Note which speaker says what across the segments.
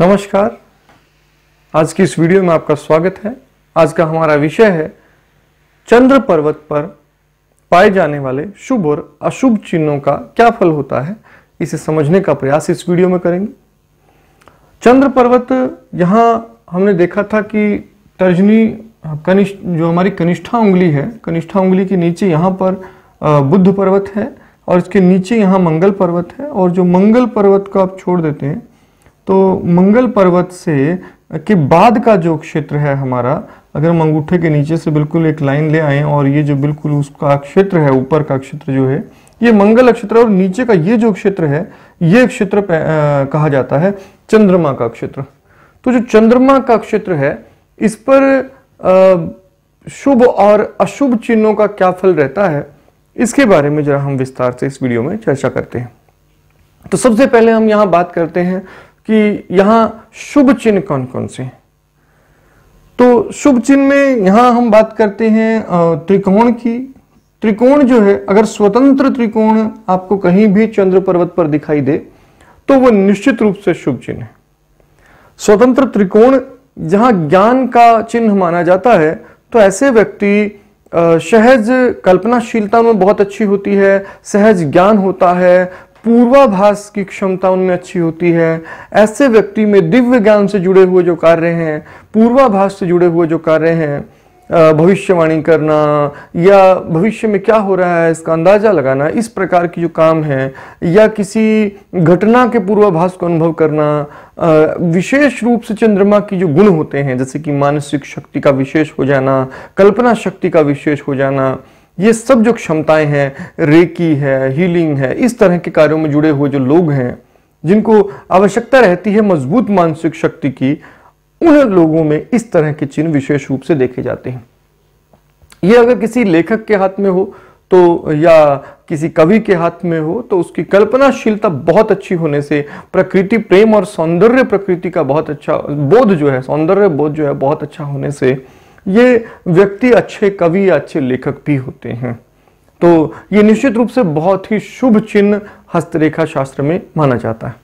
Speaker 1: नमस्कार आज की इस वीडियो में आपका स्वागत है आज का हमारा विषय है चंद्र पर्वत पर पाए जाने वाले शुभ और अशुभ चिन्हों का क्या फल होता है इसे समझने का प्रयास इस वीडियो में करेंगे चंद्र पर्वत यहाँ हमने देखा था कि तर्जनी कनिष्ठ जो हमारी कनिष्ठा उंगली है कनिष्ठा उंगली के नीचे यहाँ पर बुद्ध पर्वत है और इसके नीचे यहाँ मंगल पर्वत है और जो मंगल पर्वत को आप छोड़ देते हैं तो मंगल पर्वत से के बाद का जो क्षेत्र है हमारा अगर हम अंगूठे के नीचे से बिल्कुल एक लाइन ले आए और ये जो बिल्कुल उसका क्षेत्र है ऊपर का क्षेत्र जो है ये मंगल क्षेत्र और नीचे का ये जो क्षेत्र है ये क्षेत्र कहा जाता है चंद्रमा का क्षेत्र तो जो चंद्रमा का क्षेत्र है इस पर शुभ और अशुभ चिन्हों का क्या फल रहता है इसके बारे में जरा हम विस्तार से इस वीडियो में चर्चा करते हैं तो सबसे पहले हम यहाँ बात करते हैं कि यहां शुभ चिन्ह कौन कौन से हैं तो शुभ चिन्ह में यहां हम बात करते हैं त्रिकोण की त्रिकोण जो है अगर स्वतंत्र त्रिकोण आपको कहीं भी चंद्र पर्वत पर दिखाई दे तो वह निश्चित रूप से शुभ चिन्ह है स्वतंत्र त्रिकोण जहां ज्ञान का चिन्ह माना जाता है तो ऐसे व्यक्ति सहज कल्पनाशीलता में बहुत अच्छी होती है सहज ज्ञान होता है पूर्वाभास की क्षमता उनमें अच्छी होती है ऐसे व्यक्ति में दिव्य ज्ञान से जुड़े हुए जो कार्य हैं पूर्वाभास से जुड़े हुए जो कार्य हैं भविष्यवाणी करना या भविष्य में क्या हो रहा है इसका अंदाजा लगाना इस प्रकार की जो काम है या किसी घटना के पूर्वाभास को अनुभव करना विशेष रूप से चंद्रमा की जो गुण होते हैं जैसे कि मानसिक शक्ति का विशेष हो जाना कल्पना शक्ति का विशेष हो जाना ये सब जो क्षमताएं हैं रेकी है हीलिंग है इस तरह के कार्यों में जुड़े हुए जो लोग हैं जिनको आवश्यकता रहती है मजबूत मानसिक शक्ति की उन लोगों में इस तरह के चिन्ह विशेष रूप से देखे जाते हैं ये अगर किसी लेखक के हाथ में हो तो या किसी कवि के हाथ में हो तो उसकी कल्पनाशीलता बहुत अच्छी होने से प्रकृति प्रेम और सौंदर्य प्रकृति का बहुत अच्छा बोध जो है सौंदर्य बोध जो है बहुत अच्छा होने से ये व्यक्ति अच्छे कवि या अच्छे लेखक भी होते हैं तो ये निश्चित रूप से बहुत ही शुभ चिन्ह हस्तरेखा शास्त्र में माना जाता है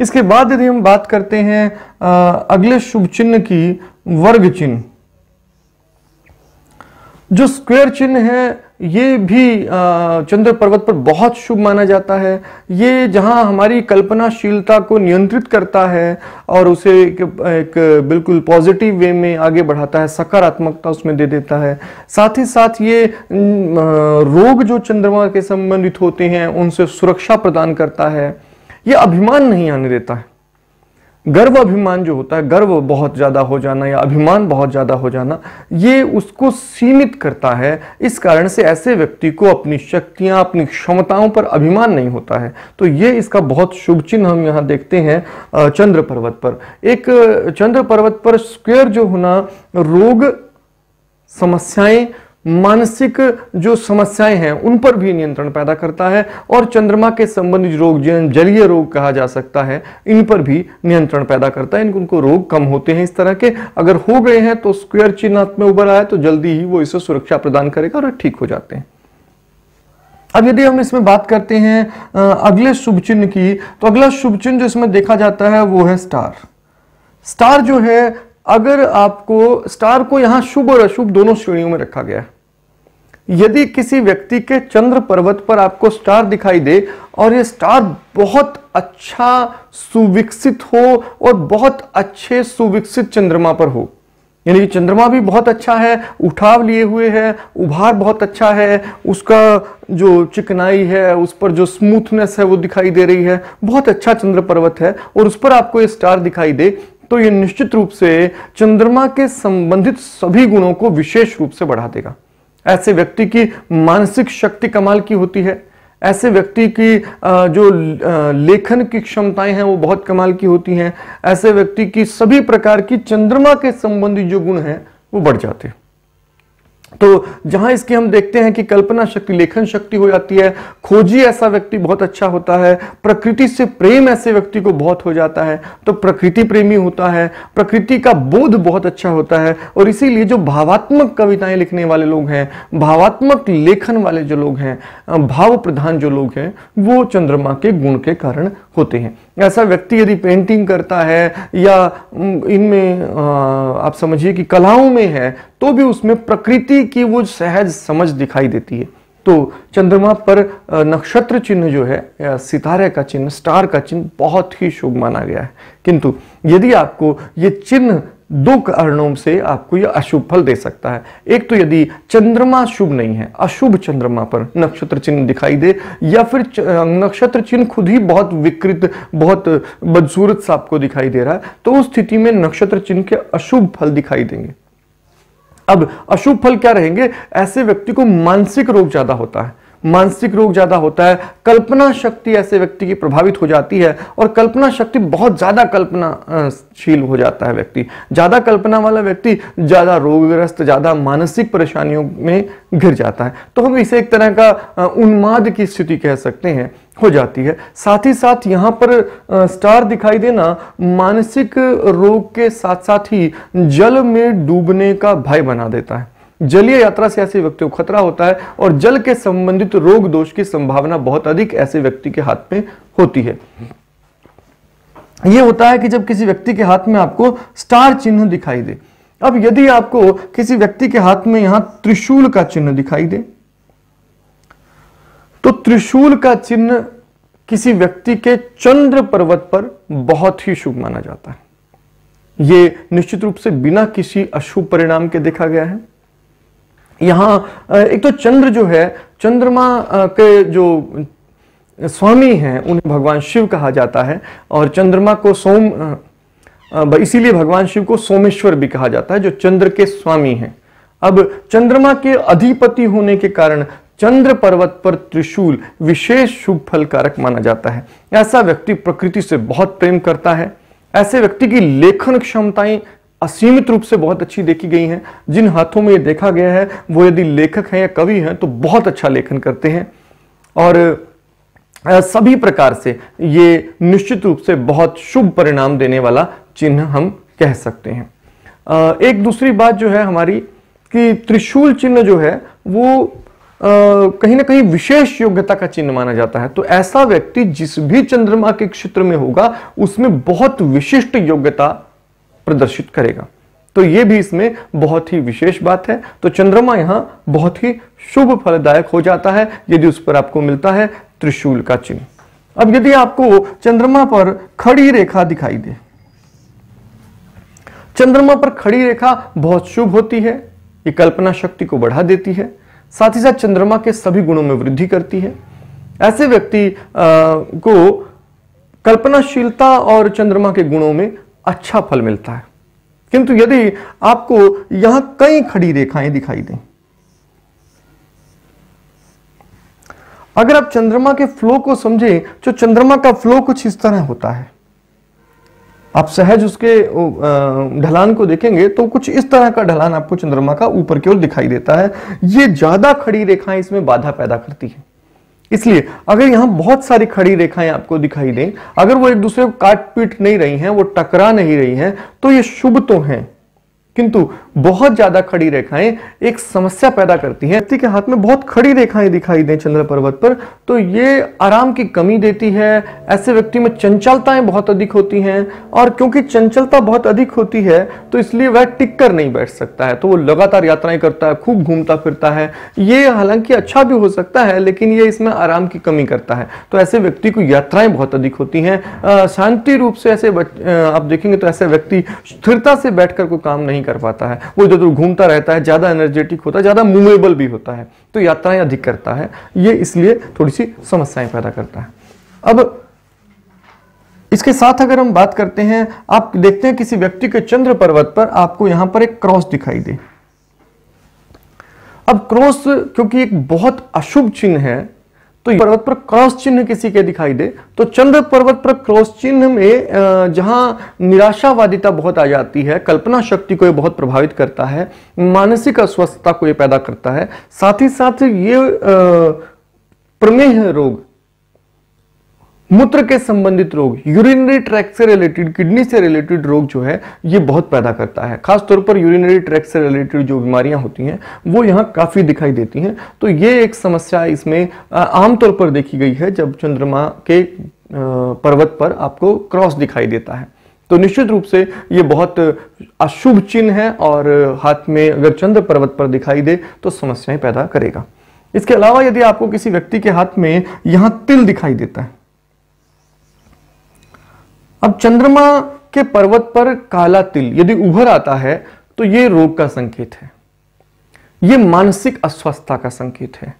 Speaker 1: इसके बाद यदि हम बात करते हैं आ, अगले शुभ चिन्ह की वर्ग चिन्ह जो स्क्वेयर चिन्ह है ये भी चंद्र पर्वत पर बहुत शुभ माना जाता है ये जहाँ हमारी कल्पनाशीलता को नियंत्रित करता है और उसे एक, एक बिल्कुल पॉजिटिव वे में आगे बढ़ाता है सकारात्मकता उसमें दे देता है साथ ही साथ ये रोग जो चंद्रमा के संबंधित होते हैं उनसे सुरक्षा प्रदान करता है ये अभिमान नहीं आने देता है गर्व अभिमान जो होता है गर्व बहुत ज़्यादा हो जाना या अभिमान बहुत ज़्यादा हो जाना ये उसको सीमित करता है इस कारण से ऐसे व्यक्ति को अपनी शक्तियाँ अपनी क्षमताओं पर अभिमान नहीं होता है तो ये इसका बहुत शुभ चिन्ह हम यहाँ देखते हैं चंद्र पर्वत पर एक चंद्र पर्वत पर स्क्वेयर जो होना रोग समस्याएं मानसिक जो समस्याएं हैं उन पर भी नियंत्रण पैदा करता है और चंद्रमा के संबंधित रोग जलीय रोग कहा जा सकता है इन पर भी नियंत्रण पैदा करता है इनको उनको रोग कम होते हैं इस तरह के अगर हो गए हैं तो स्क्वेयर चिन्ह में उभर आए तो जल्दी ही वो इसे सुरक्षा प्रदान करेगा और ठीक हो जाते हैं अब यदि हम इसमें बात करते हैं अगले शुभ चिन्ह की तो अगला शुभ चिन्ह जो इसमें देखा जाता है वो है स्टार स्टार जो है अगर आपको स्टार को यहां शुभ और अशुभ दोनों श्रेणियों में रखा गया है यदि किसी व्यक्ति के चंद्र पर्वत पर आपको स्टार दिखाई दे और ये स्टार बहुत अच्छा सुविकसित हो और बहुत अच्छे सुविकसित चंद्रमा पर हो यानी कि चंद्रमा भी बहुत अच्छा है उठाव लिए हुए है उभार बहुत अच्छा है उसका जो चिकनाई है उस पर जो स्मूथनेस है वो दिखाई दे रही है बहुत अच्छा चंद्र पर्वत है और उस पर आपको ये स्टार दिखाई दे तो ये निश्चित रूप से चंद्रमा के संबंधित सभी गुणों को विशेष रूप से बढ़ा देगा ऐसे व्यक्ति की मानसिक शक्ति कमाल की होती है ऐसे व्यक्ति की जो लेखन की क्षमताएं हैं वो बहुत कमाल की होती हैं ऐसे व्यक्ति की सभी प्रकार की चंद्रमा के संबंधी जो गुण हैं वो बढ़ जाते हैं तो जहां इसकी हम देखते हैं कि कल्पना शक्ति लेखन शक्ति हो जाती है खोजी ऐसा व्यक्ति बहुत अच्छा होता है प्रकृति से प्रेम ऐसे व्यक्ति को बहुत हो जाता है तो प्रकृति प्रेमी होता है प्रकृति का बोध बहुत अच्छा होता है और इसीलिए जो भावात्मक कविताएं लिखने वाले लोग हैं भावात्मक लेखन वाले जो लोग हैं भाव प्रधान जो लोग हैं वो चंद्रमा के गुण के कारण होते हैं ऐसा व्यक्ति यदि पेंटिंग करता है या इनमें आप समझिए कि कलाओं में है तो भी उसमें प्रकृति की वो सहज समझ दिखाई देती है तो चंद्रमा पर नक्षत्र चिन्ह जो है सितारे का चिन्ह स्टार का चिन्ह बहुत ही शुभ माना गया है किंतु यदि आपको ये चिन्ह दो कारणों से आपको यह अशुभ फल दे सकता है एक तो यदि चंद्रमा शुभ नहीं है अशुभ चंद्रमा पर नक्षत्र चिन्ह दिखाई दे या फिर नक्षत्र चिन्ह खुद ही बहुत विकृत बहुत बदसूरत सा आपको दिखाई दे रहा है तो उस स्थिति में नक्षत्र चिन्ह के अशुभ फल दिखाई देंगे अब अशुभ फल क्या रहेंगे ऐसे व्यक्ति को मानसिक रोग ज्यादा होता है मानसिक रोग ज़्यादा होता है कल्पना शक्ति ऐसे व्यक्ति की प्रभावित हो जाती है और कल्पना शक्ति बहुत ज़्यादा कल्पनाशील हो जाता है व्यक्ति ज़्यादा कल्पना वाला व्यक्ति ज़्यादा रोगग्रस्त ज़्यादा मानसिक परेशानियों में घिर जाता है तो हम इसे एक तरह का उन्माद की स्थिति कह सकते हैं हो जाती है साथ ही साथ यहाँ पर स्टार दिखाई देना मानसिक रोग के साथ साथ ही जल में डूबने का भय बना देता है जलीय यात्रा से ऐसे व्यक्तियों को खतरा होता है और जल के संबंधित रोग दोष की संभावना बहुत अधिक ऐसे व्यक्ति के हाथ में होती है यह होता है कि जब किसी व्यक्ति के हाथ में आपको स्टार चिन्ह दिखाई दे अब यदि आपको किसी व्यक्ति के हाथ में यहां त्रिशूल का चिन्ह दिखाई दे तो त्रिशूल का चिन्ह किसी व्यक्ति के चंद्र पर्वत पर बहुत ही शुभ माना जाता है ये निश्चित रूप से बिना किसी अशुभ परिणाम के देखा गया है यहाँ एक तो चंद्र जो है चंद्रमा के जो स्वामी हैं उन्हें भगवान शिव कहा जाता है और चंद्रमा को सोम इसीलिए भगवान शिव को सोमेश्वर भी कहा जाता है जो चंद्र के स्वामी हैं अब चंद्रमा के अधिपति होने के कारण चंद्र पर्वत पर त्रिशूल विशेष शुभ फल कारक माना जाता है ऐसा व्यक्ति प्रकृति से बहुत प्रेम करता है ऐसे व्यक्ति की लेखन क्षमताएं असीमित रूप से बहुत अच्छी देखी गई हैं जिन हाथों में ये देखा गया है वो यदि लेखक हैं या कवि हैं तो बहुत अच्छा लेखन करते हैं और सभी प्रकार से ये निश्चित रूप से बहुत शुभ परिणाम देने वाला चिन्ह हम कह सकते हैं एक दूसरी बात जो है हमारी कि त्रिशूल चिन्ह जो है वो कहीं ना कहीं विशेष योग्यता का चिन्ह माना जाता है तो ऐसा व्यक्ति जिस भी चंद्रमा के क्षेत्र में होगा उसमें बहुत विशिष्ट योग्यता प्रदर्शित करेगा तो ये भी इसमें बहुत ही विशेष बात है तो चंद्रमा यहां बहुत ही शुभ फलदायक हो जाता है यदि उस पर आपको मिलता है त्रिशूल का चिन्ह अब यदि आपको चंद्रमा पर खड़ी रेखा दिखाई दे चंद्रमा पर खड़ी रेखा बहुत शुभ होती है ये कल्पना शक्ति को बढ़ा देती है साथ ही साथ चंद्रमा के सभी गुणों में वृद्धि करती है ऐसे व्यक्ति को कल्पनाशीलता और चंद्रमा के गुणों में अच्छा फल मिलता है किंतु यदि आपको यहां कई खड़ी रेखाएं दिखाई दें अगर आप चंद्रमा के फ्लो को समझे तो चंद्रमा का फ्लो कुछ इस तरह होता है आप सहज उसके ढलान को देखेंगे तो कुछ इस तरह का ढलान आपको चंद्रमा का ऊपर की ओर दिखाई देता है ये ज्यादा खड़ी रेखाएं इसमें बाधा पैदा करती है इसलिए अगर यहां बहुत सारी खड़ी रेखाएं आपको दिखाई दें अगर वो एक दूसरे को काट पीट नहीं रही हैं वो टकरा नहीं रही हैं तो ये शुभ तो हैं किंतु बहुत ज्यादा खड़ी रेखाएं एक समस्या पैदा करती हैं व्यक्ति के हाथ में बहुत खड़ी रेखाएं दिखाई दें चंद्र पर्वत पर तो ये आराम की कमी देती है ऐसे व्यक्ति में चंचलताएं बहुत अधिक होती हैं और क्योंकि चंचलता बहुत अधिक होती है तो इसलिए वह टिक कर नहीं बैठ सकता है तो वो लगातार यात्राएं करता है खूब घूमता फिरता है ये हालांकि अच्छा भी हो सकता है लेकिन ये इसमें आराम की कमी करता है तो ऐसे व्यक्ति को यात्राएं बहुत अधिक होती हैं शांति रूप से ऐसे आप देखेंगे तो ऐसे व्यक्ति स्थिरता से बैठ कोई काम नहीं नहीं कर पाता है वो इधर उधर घूमता रहता है ज़्यादा एनर्जेटिक होता है ज़्यादा मूवेबल भी होता है तो यात्राएं अधिक करता है ये इसलिए थोड़ी सी समस्याएं पैदा करता है अब इसके साथ अगर हम बात करते हैं आप देखते हैं किसी व्यक्ति के चंद्र पर्वत पर आपको यहां पर एक क्रॉस दिखाई दे अब क्रॉस क्योंकि एक बहुत अशुभ चिन्ह है तो पर्वत पर क्रॉस चिन्ह किसी के दिखाई दे तो चंद्र पर्वत पर क्रॉस चिन्ह में जहां निराशावादिता बहुत आ जाती है कल्पना शक्ति को ये बहुत प्रभावित करता है मानसिक अस्वस्थता को ये पैदा करता है साथ ही साथ ये प्रमेह रोग मूत्र के संबंधित रोग यूरिनरी ट्रैक से रिलेटेड किडनी से रिलेटेड रोग जो है ये बहुत पैदा करता है खासतौर पर यूरिनरी ट्रैक से रिलेटेड जो बीमारियां होती हैं वो यहाँ काफ़ी दिखाई देती हैं तो ये एक समस्या इसमें आमतौर पर देखी गई है जब चंद्रमा के पर्वत पर आपको क्रॉस दिखाई देता है तो निश्चित रूप से ये बहुत अशुभ चिन्ह है और हाथ में अगर चंद्र पर्वत पर दिखाई दे तो समस्याएं पैदा करेगा इसके अलावा यदि आपको किसी व्यक्ति के हाथ में यहाँ तिल दिखाई देता है अब चंद्रमा के पर्वत पर काला तिल यदि उभर आता है तो ये रोग का संकेत है ये मानसिक अस्वस्थता का संकेत है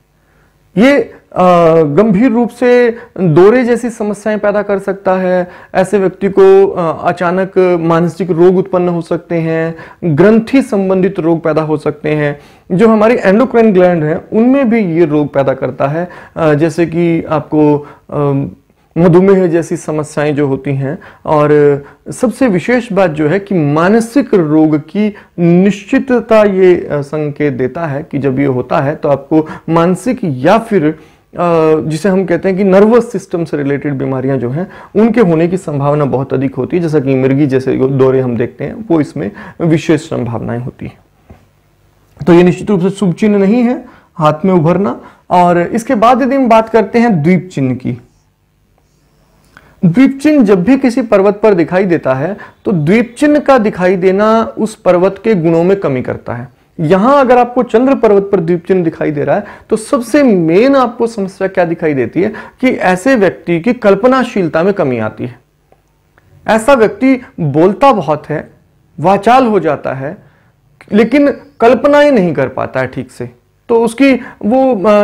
Speaker 1: ये गंभीर रूप से दौरे जैसी समस्याएं पैदा कर सकता है ऐसे व्यक्ति को अचानक मानसिक रोग उत्पन्न हो सकते हैं ग्रंथि संबंधित रोग पैदा हो सकते हैं जो हमारी एंडोक्राइन ग्लैंड है उनमें भी ये रोग पैदा करता है जैसे कि आपको मधुमेह जैसी समस्याएं जो होती हैं और सबसे विशेष बात जो है कि मानसिक रोग की निश्चितता ये संकेत देता है कि जब ये होता है तो आपको मानसिक या फिर जिसे हम कहते हैं कि नर्वस सिस्टम से रिलेटेड बीमारियां जो हैं उनके होने की संभावना बहुत अधिक होती है जैसा कि मिर्गी जैसे दौरे हम देखते हैं वो इसमें विशेष संभावनाएं होती हैं तो ये निश्चित रूप से शुभ चिन्ह नहीं है हाथ में उभरना और इसके बाद यदि हम बात करते हैं द्वीप चिन्ह की द्वीप चिन्ह जब भी किसी पर्वत पर दिखाई देता है तो द्वीप चिन्ह का दिखाई देना उस पर्वत के गुणों में कमी करता है यहां अगर आपको चंद्र पर्वत पर द्वीप चिन्ह दिखाई दे रहा है तो सबसे मेन आपको समस्या क्या दिखाई देती है कि ऐसे व्यक्ति की कल्पनाशीलता में कमी आती है ऐसा व्यक्ति बोलता बहुत है वाचाल हो जाता है लेकिन कल्पनाएं नहीं कर पाता है ठीक से तो उसकी वो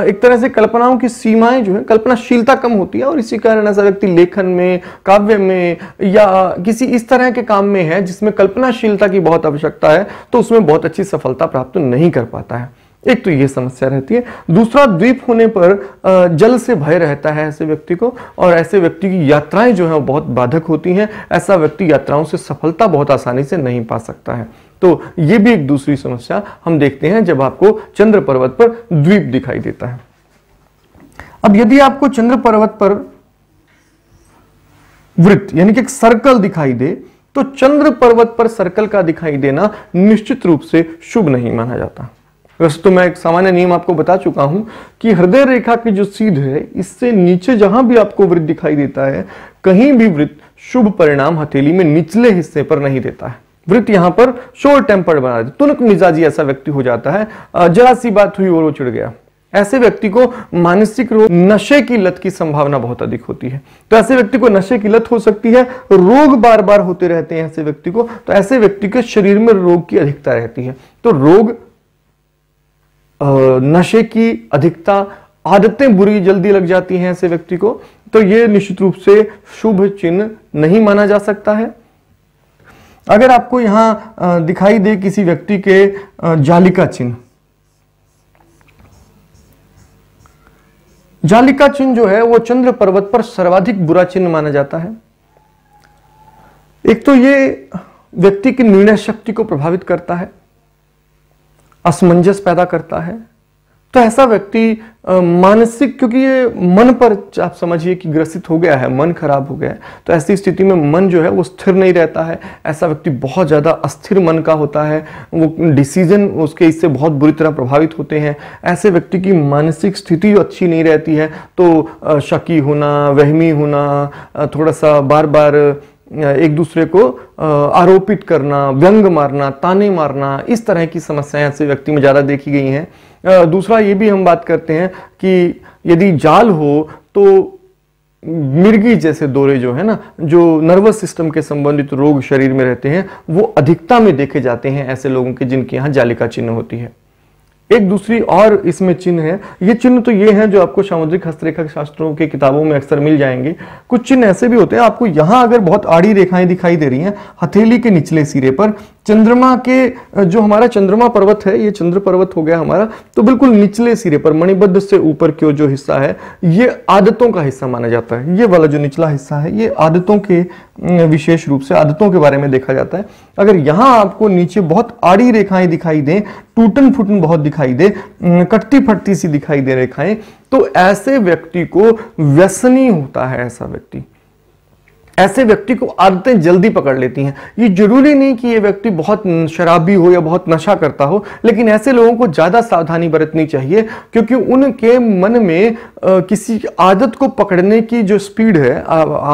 Speaker 1: एक तरह से कल्पनाओं की सीमाएं जो है कल्पनाशीलता कम होती है और इसी कारण ऐसा व्यक्ति लेखन में काव्य में या किसी इस तरह के काम में है जिसमें कल्पनाशीलता की बहुत आवश्यकता है तो उसमें बहुत अच्छी सफलता प्राप्त नहीं कर पाता है एक तो ये समस्या रहती है दूसरा द्वीप होने पर जल से भय रहता है ऐसे व्यक्ति को और ऐसे व्यक्ति की यात्राएं जो है वो बहुत बाधक होती हैं ऐसा व्यक्ति यात्राओं से सफलता बहुत आसानी से नहीं पा सकता है तो ये भी एक दूसरी समस्या हम देखते हैं जब आपको चंद्र पर्वत पर द्वीप दिखाई देता है अब यदि आपको चंद्र पर्वत पर वृत्त यानी कि एक सर्कल दिखाई दे तो चंद्र पर्वत पर सर्कल का दिखाई देना निश्चित रूप से शुभ नहीं माना जाता वैसे तो मैं एक सामान्य नियम आपको बता चुका हूं कि हृदय रेखा की जो सीध है इससे नीचे जहां भी आपको वृत्त दिखाई देता है कहीं भी वृत्त शुभ परिणाम हथेली में निचले हिस्से पर नहीं देता है वृत्त यहां पर शोर टेम्पर्ड बना देते तुनक मिजाजी ऐसा व्यक्ति हो जाता है जरा सी बात हुई और वो चिड़ गया ऐसे व्यक्ति को मानसिक रोग नशे की लत की संभावना बहुत अधिक होती है तो ऐसे व्यक्ति को नशे की लत हो सकती है रोग बार बार होते रहते हैं ऐसे व्यक्ति को तो ऐसे व्यक्ति के शरीर में रोग की अधिकता रहती है तो रोग नशे की अधिकता आदतें बुरी जल्दी लग जाती हैं ऐसे व्यक्ति को तो यह निश्चित रूप से शुभ चिन्ह नहीं माना जा सकता है अगर आपको यहां दिखाई दे किसी व्यक्ति के जालिका चिन्ह जालिका चिन्ह जो है वो चंद्र पर्वत पर सर्वाधिक बुरा चिन्ह माना जाता है एक तो ये व्यक्ति की निर्णय शक्ति को प्रभावित करता है असमंजस पैदा करता है तो ऐसा व्यक्ति मानसिक क्योंकि ये मन पर आप समझिए कि ग्रसित हो गया है मन खराब हो गया है तो ऐसी स्थिति में मन जो है वो स्थिर नहीं रहता है ऐसा व्यक्ति बहुत ज़्यादा अस्थिर मन का होता है वो डिसीजन उसके इससे बहुत बुरी तरह प्रभावित होते हैं ऐसे व्यक्ति की मानसिक स्थिति जो अच्छी नहीं रहती है तो शकी होना वहमी होना थोड़ा सा बार बार एक दूसरे को आरोपित करना व्यंग मारना ताने मारना इस तरह की समस्याएं ऐसे व्यक्ति में ज़्यादा देखी गई हैं दूसरा ये भी हम बात करते हैं कि यदि जाल हो तो मिर्गी जैसे दौरे जो है ना जो नर्वस सिस्टम के संबंधित रोग शरीर में रहते हैं वो अधिकता में देखे जाते हैं ऐसे लोगों के जिनके यहाँ जालिका चिन्ह होती है एक दूसरी और इसमें चिन्ह है ये चिन्ह तो ये हैं जो आपको सामुद्रिक हस्तरेखा शास्त्रों के किताबों में अक्सर मिल जाएंगे कुछ चिन्ह ऐसे भी होते हैं आपको यहां अगर बहुत आड़ी रेखाएं दिखाई दे रही हैं हथेली के निचले सिरे पर चंद्रमा के जो हमारा चंद्रमा पर्वत है ये चंद्र पर्वत हो गया हमारा तो बिल्कुल निचले सिरे पर मणिबद्ध से ऊपर की जो हिस्सा है ये आदतों का हिस्सा माना जाता है ये वाला जो निचला हिस्सा है ये आदतों के अं, विशेष रूप से आदतों के बारे में देखा जाता है अगर यहां आपको नीचे बहुत आड़ी रेखाएं दिखाई दें टूटन फूटन बहुत दिखाई दे कटती फटती सी दिखाई दे रेखाएं तो ऐसे व्यक्ति को व्यसनी होता है ऐसा व्यक्ति ऐसे व्यक्ति को आदतें जल्दी पकड़ लेती हैं ये जरूरी नहीं कि ये व्यक्ति बहुत शराबी हो या बहुत नशा करता हो लेकिन ऐसे लोगों को ज़्यादा सावधानी बरतनी चाहिए क्योंकि उनके मन में आ, किसी आदत को पकड़ने की जो स्पीड है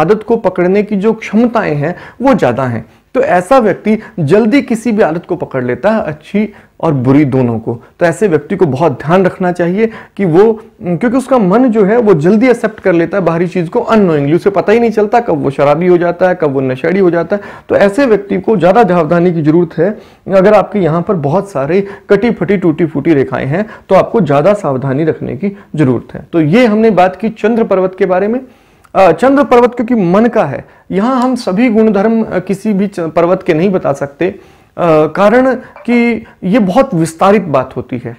Speaker 1: आदत को पकड़ने की जो क्षमताएं हैं वो ज़्यादा हैं तो ऐसा व्यक्ति जल्दी किसी भी आदत को पकड़ लेता है अच्छी और बुरी दोनों को तो ऐसे व्यक्ति को बहुत ध्यान रखना चाहिए कि वो क्योंकि उसका मन जो है वो जल्दी एक्सेप्ट कर लेता है बाहरी चीज़ को अनोइंगली उसे पता ही नहीं चलता कब वो शराबी हो जाता है कब वो नशेड़ी हो जाता है तो ऐसे व्यक्ति को ज़्यादा सावधानी की जरूरत है अगर आपके यहां पर बहुत सारे कटी फटी टूटी फूटी रेखाएं हैं तो आपको ज़्यादा सावधानी रखने की जरूरत है तो ये हमने बात की चंद्र पर्वत के बारे में चंद्र पर्वत क्योंकि मन का है यहाँ हम सभी गुणधर्म किसी भी पर्वत के नहीं बता सकते कारण कि ये बहुत विस्तारित बात होती है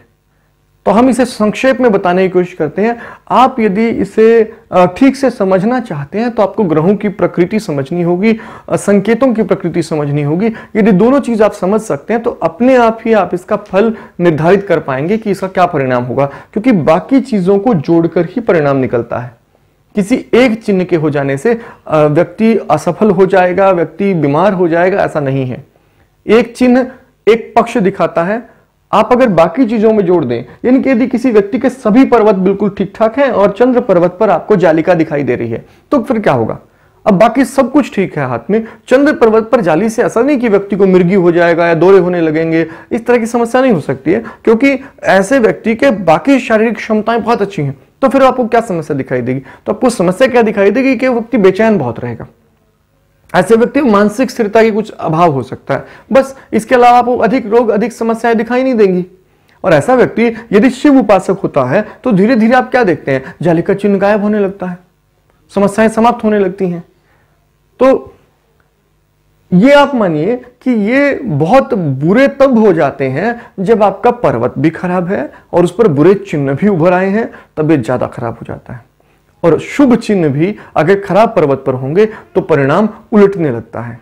Speaker 1: तो हम इसे संक्षेप में बताने की कोशिश करते हैं आप यदि इसे ठीक से समझना चाहते हैं तो आपको ग्रहों की प्रकृति समझनी होगी संकेतों की प्रकृति समझनी होगी यदि दोनों चीज आप समझ सकते हैं तो अपने आप ही आप इसका फल निर्धारित कर पाएंगे कि इसका क्या परिणाम होगा क्योंकि बाकी चीजों को जोड़कर ही परिणाम निकलता है किसी एक चिन्ह के हो जाने से व्यक्ति असफल हो जाएगा व्यक्ति बीमार हो जाएगा ऐसा नहीं है एक चिन्ह एक पक्ष दिखाता है आप अगर बाकी चीजों में जोड़ दें यानी कि यदि किसी व्यक्ति के सभी पर्वत बिल्कुल ठीक ठाक हैं और चंद्र पर्वत पर आपको जालिका दिखाई दे रही है तो फिर क्या होगा अब बाकी सब कुछ ठीक है हाथ में चंद्र पर्वत पर जाली से ऐसा नहीं कि व्यक्ति को मिर्गी हो जाएगा या दौरे होने लगेंगे इस तरह की समस्या नहीं हो सकती है क्योंकि ऐसे व्यक्ति के बाकी शारीरिक क्षमताएं बहुत अच्छी हैं तो फिर आपको क्या समस्या दिखाई देगी तो आपको समस्या क्या दिखाई देगी कि व्यक्ति बेचैन बहुत रहेगा ऐसे व्यक्ति मानसिक स्थिरता की कुछ अभाव हो सकता है बस इसके अलावा आपको अधिक रोग अधिक समस्याएं दिखाई नहीं देंगी और ऐसा व्यक्ति यदि शिव उपासक होता है तो धीरे धीरे आप क्या देखते हैं जालिका चिन्ह गायब होने लगता है समस्याएं समाप्त होने लगती हैं तो ये आप मानिए कि ये बहुत बुरे तब हो जाते हैं जब आपका पर्वत भी खराब है और उस पर बुरे चिन्ह भी उभर आए हैं ये ज़्यादा खराब हो जाता है और शुभ चिन्ह भी अगर खराब पर्वत पर होंगे तो परिणाम उलटने लगता है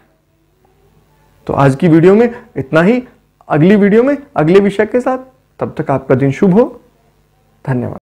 Speaker 1: तो आज की वीडियो में इतना ही अगली वीडियो में अगले विषय के साथ तब तक आपका दिन शुभ हो धन्यवाद